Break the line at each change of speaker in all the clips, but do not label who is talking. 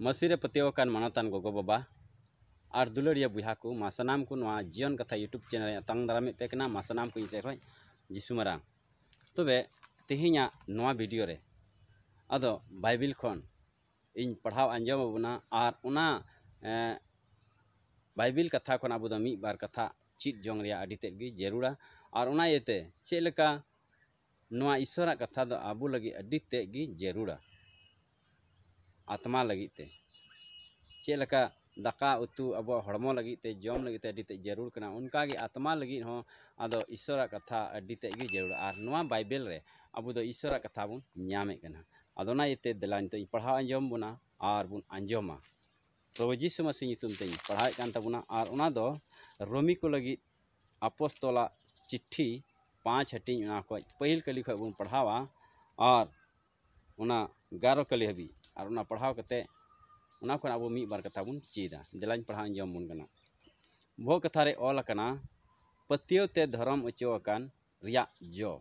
ᱢᱟᱹᱥᱤᱨᱮ ᱯᱟᱹᱛᱭᱟᱹᱣ ᱟᱠᱟᱱ ᱢᱟᱱᱚᱛᱟᱱ ᱜᱚᱜᱚᱼᱵᱟᱵᱟ ᱟᱨ ᱫᱩᱞᱟᱹᱲᱤᱭᱟᱹ ᱵᱚᱭᱦᱟ ᱠᱚ ᱢᱟ ᱥᱟᱱᱟᱢ ᱠᱚ ᱱᱚᱣᱟ ᱡᱤᱭᱚᱱ ᱠᱟᱛᱷᱟ ᱤᱭᱩᱴᱩᱵᱽ ᱪᱮᱱᱮᱞ ᱨᱮ ᱛᱟᱝ ᱫᱟᱨᱟᱢᱮᱫ ᱯᱮ ᱠᱟᱱᱟ ᱢᱟ ᱥᱟᱱᱟᱢ ᱠᱚ ᱤᱧ ᱥᱮᱫ ᱠᱷᱚᱱ ᱡᱤᱥᱩ ᱢᱟᱨᱟᱝ ᱛᱚᱵᱮ ᱛᱮᱦᱮᱧᱟᱜ ᱱᱚᱣᱟ ᱵᱷᱤᱰᱤᱭᱳ ᱨᱮ ᱟᱫᱚ ᱵᱟᱭᱵᱤᱞ ᱠᱷᱚᱱ ᱤᱧ ᱯᱟᱲᱦᱟᱣ ᱟᱸᱡᱚᱢ ᱟᱵᱚᱱᱟ ᱟᱨ ᱚᱱᱟ ᱵᱟᱭᱵᱤᱞ ᱠᱟᱛᱷᱟ ᱠᱷᱚᱱ ᱟᱵᱚ ᱫᱚ ᱢᱤᱫ ᱵᱟᱨ ᱠᱟᱛᱷᱟ ᱪᱮᱫ ᱡᱚᱝ ᱨᱮᱭᱟᱜ ᱟᱹᱰᱤ ᱛᱮᱫ ᱜᱮ ᱡᱟᱹᱨᱩᱲᱟ ᱟᱨ ᱚᱱᱟ ᱤᱭᱟᱹᱛᱮ ᱪᱮᱫ ᱞᱮᱠᱟ ᱱᱚᱣᱟ ᱤᱥᱥᱚᱨᱟᱜ ᱠᱟᱛᱷᱟ ᱫᱚ ᱟᱵᱚ ᱞᱟᱹᱜᱤᱫ ᱟᱹᱰᱤ ᱛᱮᱫ ᱜᱮ ᱡᱟᱹᱨᱩᱲᱟ आत्मा लगते चलका दाका उतु अब हम लगे जम लगते अट जरूर करना उनका आत्मा लगी हो अब ईश्वर कथा अट जरूर और ना बैबल अब ईश्वर कथा बोन अब दिला नित पढ़ा आज बोना और बो आजमा प्रवजी सुमा सिंह पढ़ाबना और रोमी को लगी अपोस्तला चिट्ठी पाँच हटिंग पहल कली खुद बो पढ़ा और गारो कली हबी ᱟᱨ ᱚᱱᱟ ᱯᱟᱲᱦᱟᱣ ᱠᱟᱛᱮ ᱚᱱᱟ ᱠᱷᱚᱱ ᱟᱵᱚ ᱢᱤᱫ ᱵᱟᱨ ᱠᱟᱛᱷᱟ ᱵᱚᱱ ᱪᱮᱫᱟ ᱫᱮᱞᱟᱧ ᱯᱟᱲᱦᱟᱣ ᱟᱸᱡᱚᱢ ᱵᱚᱱ ᱠᱟᱱᱟ ᱵᱚᱦᱚᱜ ᱠᱟᱛᱷᱟ ᱨᱮ ᱚᱞ ᱟᱠᱟᱱᱟ ᱯᱟᱹᱛᱭᱟᱹᱣ ᱛᱮ ᱫᱷᱚᱨᱚᱢ ᱚᱪᱚ ᱟᱠᱟᱱ ᱨᱮᱭᱟᱜ ᱡᱚ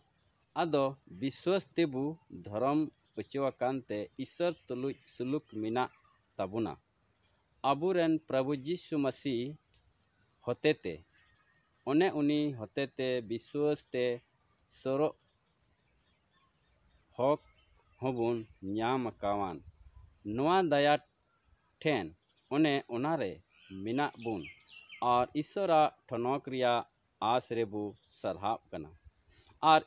ᱟᱫᱚ ᱵᱤᱥᱥᱟᱹᱥ ᱛᱮᱵᱚ ᱫᱷᱚᱨᱚᱢ ᱚᱪᱚ ᱟᱠᱟᱱ ᱛᱮ ᱤᱥᱥᱚᱨ ᱛᱩᱞᱩᱡ ᱥᱩᱞᱩᱠ ᱢᱮᱱᱟᱜ ᱛᱟᱵᱚᱱᱟ ᱟᱵᱚᱨᱮᱱ ᱯᱨᱚᱵᱷᱩ ᱡᱤᱥᱩ ᱢᱟᱥᱤ ᱦᱚᱛᱮᱛᱮ ᱚᱱᱮ ᱩᱱᱤ ᱦᱚᱛᱮᱛᱮ ᱵᱤᱥᱥᱟᱹᱥ ᱛᱮ ᱥᱚᱨᱚᱜ ᱦᱚᱠ ᱦᱚᱸᱵᱚᱱ ᱧᱟᱢ ᱟᱠᱟᱣᱟᱱ दया ठेन उने उनारे मिना बुन और ईश्वर ठनक आसरेबू सदावना और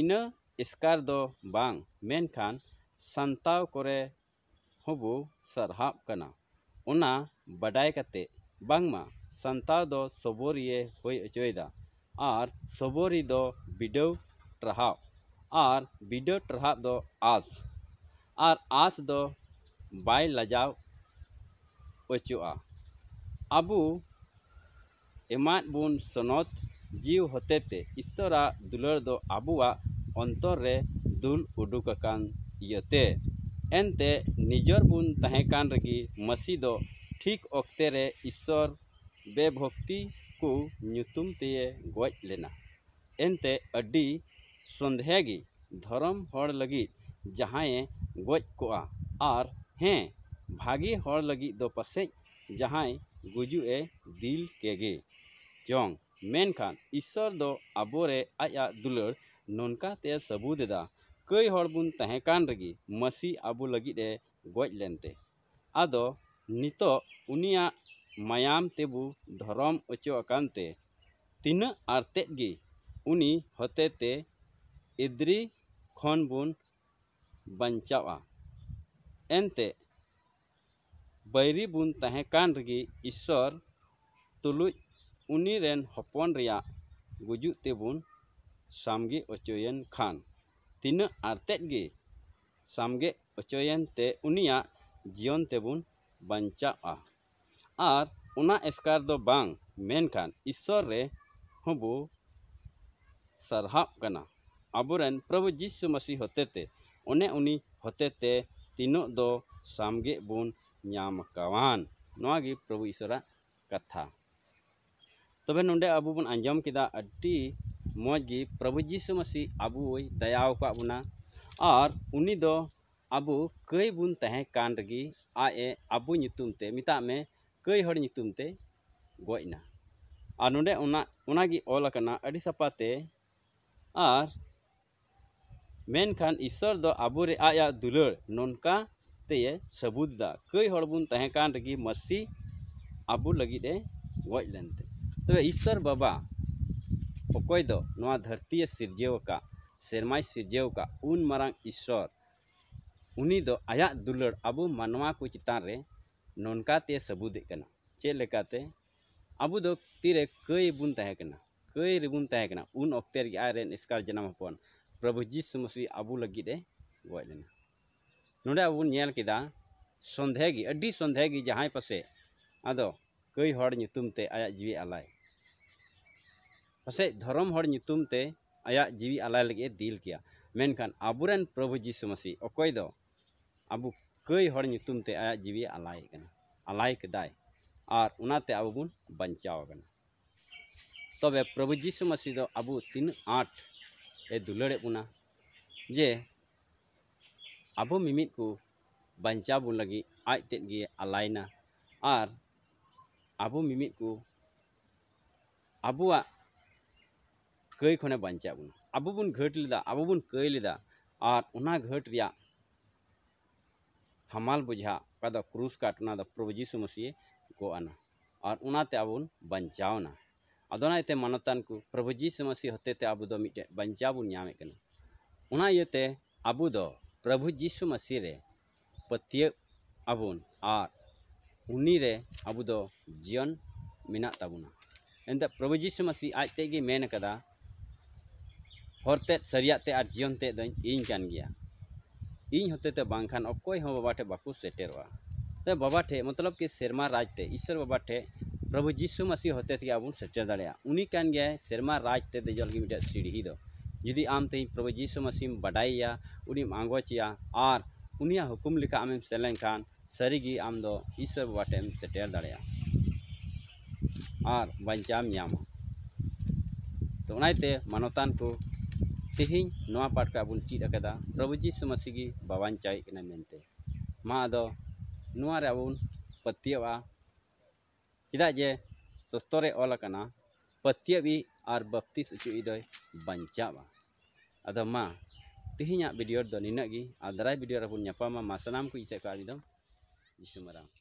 इन इसकार दो बांग मेन खान संताव कोरे हुबू सदावना उना बड़ाय कते बांगमा संताव दो सबोरिए हुई अचोदा और सबोरी दो बिडव ट्रहाव और बिडव ट्रहाव दो आस और आस दो बै लजाव अचुआ अब एमाबन सनत जीव हते ईश्वर दुलर दो अब अंतर रे दुल उडुकान इते एनते निजर बन तहकान मसी दो ठीक ओक्ते रे ईश्वर बेभक्ति को नुतुम तेये गज लेना एनते अड़ी संदेहगी धर्म हर लगी जहाँ गज को आर हैं भागे हर लगी दो पसे जहाँ गुजुए दिल केगे चौंग खान ईश्वर दो अबोरे आज दुलर नौका सबूदा कई हर बन तहकान रगी मसी अब लगे गजलेनते अद नित मायाम तेबु धरम अचोकान तीना आर तेजगी उनी हते ते इद्री खन बन बचावा एनते बैरी बुन तहकान ईश्वर तुलुज उनीन हपन गुजुग तेबन सामगे अचोयन खान तना आरतेगे सामगे अचोयन ते जीवन तेबन बचा एसकार दो ईश्वर रे हबो अब प्रभु जीशु मसी हते ते उनी हते तीनों दो सामगे बुन नामकवान नागी प्रभु ईश्वर कथा तब ना अब बन आजम मजगी प्रभु जीशु मसीह अब दया बना और उन्नी अब कई बन कान आए अब मिता में कई हड़ते गजना और ना उना, उना ऑलकना सपाते और मेखान ईश्वर दो आबूरे आज दुलड़ नौका सबूत सबूतदा कई हड़बन रगी मसी आबू लगे गज तब ईश्वर बाबा अकय धरती सिरजेवका सेमाय सिरजेवका उन मारंग ईश्वर उन्नी आया दुलड़ अब मानवा को चितानरे नौका सबूत सबूद चलते अब तीर कई बन कई रेबन उन अक्त आज स्कार जनम प्रभु जीशु मसीह अब लगे गज लेना नोड़े अब नेल केदा संधे की अड़ी संधे की जहाँ पासे अदो कई हर नितुमते आया जीवी आलाय पासे धर्म हर नितुमते आया जीवी आलाय लगे दिल किया मेनखान अबुरन प्रभु जीशु मसीह अकोय दो अब कई हर नितुमते आया जीवी आलाय कना आलाय केदाय और उनाते अब बन बचाव कना तबे प्रभु जीशु मसीह दो अब तीन आठ दुलड़े बोना जे अब मिमिद को बचा बन लगी आज तेजी आलायना और अब मिमिद को अब कई खन बचा बोना अब बन घट लेदा अब बन कई लेदा और घट रहा हमाल बुझा का क्रूस काटना प्रभु जीशु मसीह गो आना और अब बचावना अदनाते मनतान को प्रभु जीशु मसीह हते अब बचा बनते अब प्रभु जीशु मसीह पतियन और उन्हींरे अब जीवन मेबना एनते प्रभु जीशु मसीह आज तेगे मेन हरते सरियाते जीवन तेद इन गया इन हते बाखान अकोय बाबा ठे बाको सेटर बाबा ठे मतलब कि सेरमा राजते ईश्वर बाबा ठे प्रभु जीशु मसीह होते थे अब सेटे दड़ा उन्हीं कहन गया सेरमा राज ते दिजल की मीटर सीढ़ी जी आम तीन प्रभु जीशु मसीह बाडाइया उन्हीं आगोचिया और उनिया हुकुम लिखा आम सेलन खान सरीगी आम दो ईश्वर बाटे सेटे दड़ा और तो उनते मानवान को तेहन ना पाठ का बन चीद प्रभु जीशु मसीह की बाबा चाहिए मा अब पतवा ᱵᱟᱧᱪᱟᱣ ᱢᱮᱭᱟ ᱟᱨ ᱱᱚᱣᱟ ᱫᱚ ᱟᱹᱰᱤ ᱢᱟᱨᱟᱝ ᱠᱟᱛᱷᱟ ᱠᱟᱱᱟ ᱟᱨ ᱱᱚᱣᱟ ᱫᱚ ᱟᱹᱰᱤ ᱢᱟᱨᱟᱝ ᱠᱟᱛᱷᱟ ᱠᱟᱱᱟ ᱟᱨ ᱱᱚᱣᱟ ᱫᱚ ᱟᱹᱰᱤ ᱢᱟᱨᱟᱝ ᱠᱟᱛᱷᱟ ᱠᱟᱱᱟ ᱪᱮᱫᱟᱜ ᱡᱮ ᱥᱚᱥᱛᱚᱨᱮ ᱚᱞ ᱟᱠᱟᱱᱟ ᱯᱟᱹᱛᱭᱟᱹᱣ ᱟᱨ ᱵᱟᱹᱛᱤᱥ ᱦᱚᱪᱚᱭᱤᱡ ᱫᱚᱭ ᱵᱟᱧᱪᱟᱣᱟ ᱟᱫᱚ ᱢᱟ ᱛᱮᱦᱮᱧᱟᱜ ᱵᱷᱤᱰᱤᱭᱳ ᱨᱮᱫᱚ ᱱᱤᱱᱟᱹᱜ ᱜᱮ ᱟᱨ ᱫᱟᱨᱟᱭ ᱵᱷᱤᱰᱤᱭᱳ ᱨᱮ ᱵᱚᱱ ᱧᱟᱯᱟᱢᱟ ᱡᱚᱦᱟᱨ ᱜᱮ ᱫᱚᱦᱚᱭ ᱢᱮ